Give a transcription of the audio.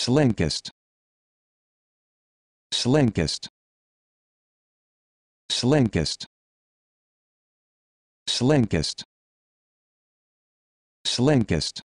Slinkist. Slinkist. Slinkist. Slinkist. Slinkist.